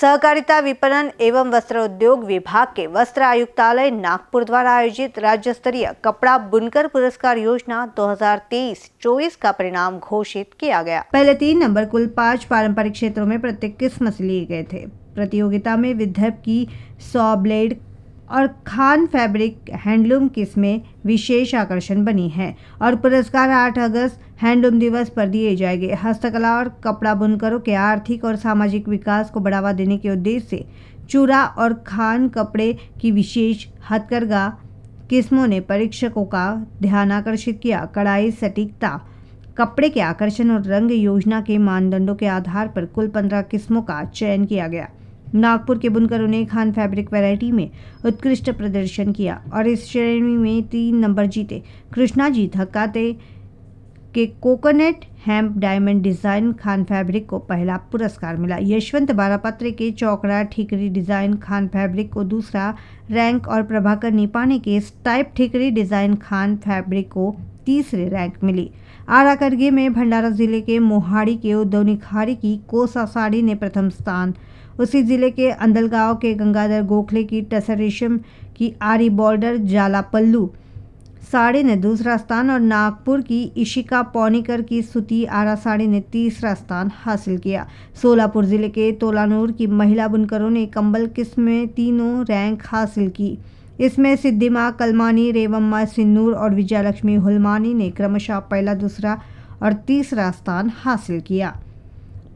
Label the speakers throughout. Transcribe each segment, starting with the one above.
Speaker 1: सहकारिता विपणन एवं वस्त्र उद्योग विभाग के वस्त्र आयुक्तालय नागपुर द्वारा आयोजित राज्य स्तरीय कपड़ा बुनकर पुरस्कार योजना 2023-24 का परिणाम घोषित किया गया पहले तीन नंबर कुल पांच पारंपरिक क्षेत्रों में प्रत्येक किस्म से लिए गए थे प्रतियोगिता में विदर्भ की सौ ब्लेड और खान फैब्रिक हैंडलूम किस्में विशेष आकर्षण बनी है और पुरस्कार 8 अगस्त हैंडलूम दिवस पर दिए जाएंगे हस्तकला और कपड़ा बुनकरों के आर्थिक और सामाजिक विकास को बढ़ावा देने के उद्देश्य से चूरा और खान कपड़े की विशेष हथकरघा किस्मों ने परीक्षकों का ध्यान आकर्षित किया कड़ाई सटीकता कपड़े के आकर्षण और रंग योजना के मानदंडों के आधार पर कुल पंद्रह किस्मों का चयन किया गया नागपुर के बुनकरों ने खान फैब्रिक वैरायटी में उत्कृष्ट प्रदर्शन किया और इस श्रेणी में तीन नंबर जीते कृष्णा जी थे के कोकोनट हैम्प डायमंड डिज़ाइन खान फैब्रिक को पहला पुरस्कार मिला यशवंत बारापत्र के चौकड़ा ठीकरी डिज़ाइन खान फैब्रिक को दूसरा रैंक और प्रभाकर निपाने के स्टाइप ठीकरी डिज़ाइन खान फैब्रिक को तीसरे रैंक मिली आरा करगे में भंडारा जिले के मोहाड़ी के उद्योनिखारी की कोसा साड़ी ने प्रथम स्थान उसी जिले के अंदलगांव के गंगाधर गोखले की टसर रेशम की आरी बॉर्डर जाला पल्लू साड़ी ने दूसरा स्थान और नागपुर की इशिका पौनीकर की सुती आरा साड़ी ने तीसरा स्थान हासिल किया सोलापुर जिले के तोलानूर की महिला बुनकरों ने कंबल किस्म में तीनों रैंक हासिल की इसमें सिद्धिमा कलमानी रेवम्मा सिन्नूर और विजयलक्ष्मी हुलमानी ने क्रमशः पहला दूसरा और तीसरा स्थान हासिल किया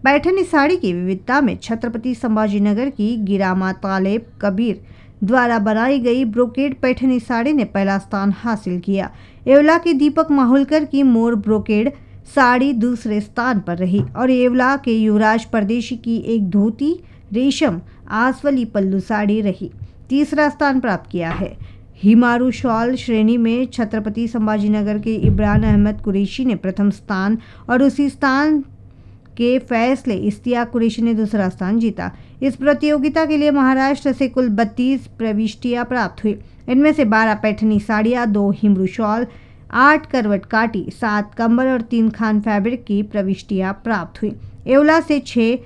Speaker 1: पैठनी साड़ी की विविधता में छत्रपति संभाजी नगर की गिरामा तालेब कबीर द्वारा बनाई गई ब्रोकेड पैठनी साड़ी ने पहला स्थान हासिल किया एवला के दीपक माहुलकर की मोर ब्रोकेड साड़ी दूसरे स्थान पर रही और येवला के युवराज परदेशी की एक धोती रेशम आसवली पल्लू साड़ी रही तीसरा स्थान प्राप्त किया है हिमारू शॉल श्रेणी में छत्रपति संभाजीनगर के इब्रान अहमद कुरैशी ने प्रथम स्थान और उसी स्थान के फैसले इस्तिया कुरेशी ने दूसरा स्थान जीता इस प्रतियोगिता के लिए महाराष्ट्र से कुल बत्तीस प्रविष्टियाँ प्राप्त हुई इनमें से बारह पैठनी साड़ियाँ दो हिमरू शॉल आठ करवट काटी सात कंबल और तीन खान फैब्रिक की प्रविष्टियाँ प्राप्त हुई एवला से छः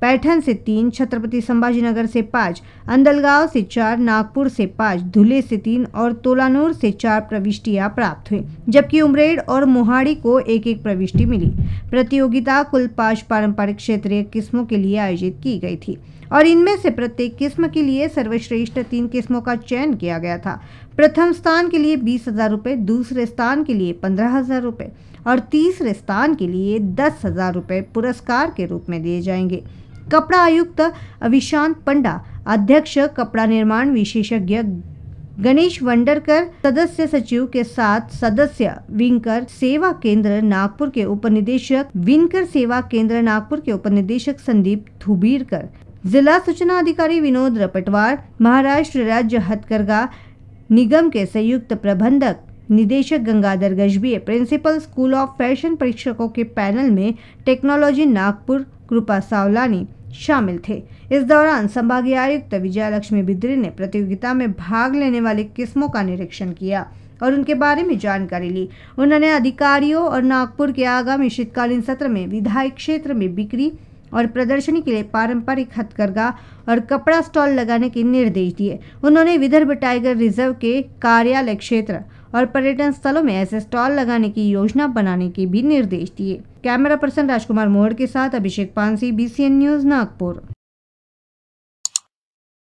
Speaker 1: पैठन से तीन छत्रपति संभाजीनगर से पाँच अंदलगांव से चार नागपुर से पाँच धुले से तीन और तोलानूर से चार प्रविष्टियां प्राप्त हुई जबकि उमरेड और मोहाड़ी को एक एक प्रविष्टि मिली प्रतियोगिता कुल पाँच पारंपरिक क्षेत्रीय किस्मों के लिए आयोजित की गई थी और इनमें से प्रत्येक किस्म के लिए सर्वश्रेष्ठ तीन किस्मों का चयन किया गया था प्रथम स्थान के लिए बीस हज़ार रुपये दूसरे स्थान के लिए पंद्रह हज़ार रुपये और तीसरे स्थान के लिए दस हज़ार रुपये पुरस्कार के रूप में दिए जाएंगे कपड़ा आयुक्त अविशांत पंडा अध्यक्ष कपड़ा निर्माण विशेषज्ञ गणेश वंडरकर सदस्य सचिव के साथ सदस्य विंकर सेवा केंद्र नागपुर के उप निदेशक विनकर सेवा केंद्र नागपुर के उप निदेशक संदीप थुबीरकर जिला सूचना अधिकारी विनोद रपटवार महाराष्ट्र राज्य हथकरघा निगम के संयुक्त प्रबंधक निदेशक Gangadhar Gajbi principal school of fashion परीक्षकों के पैनल में टेक्नोलॉजी नागपुर कृपा सावलानी शामिल थे इस दौरान संभागीय आयुक्त विजया लक्ष्मी बिद्री ने प्रतियोगिता में भाग लेने वाले किस्मों का निरीक्षण किया और उनके बारे में जानकारी ली उन्होंने अधिकारियों और नागपुर के आगामी शीतकालीन सत्र में विधायक क्षेत्र में बिक्री और प्रदर्शनी के लिए पारंपरिक हथकरघा और कपड़ा स्टॉल लगाने के निर्देश दिए उन्होंने विदर्भ टाइगर रिजर्व के कार्यालय क्षेत्र और पर्यटन स्थलों में ऐसे स्टॉल लगाने की योजना बनाने के भी निर्देश दिए कैमरा पर्सन राजकुमार मोहर के साथ अभिषेक पांसी बी न्यूज नागपुर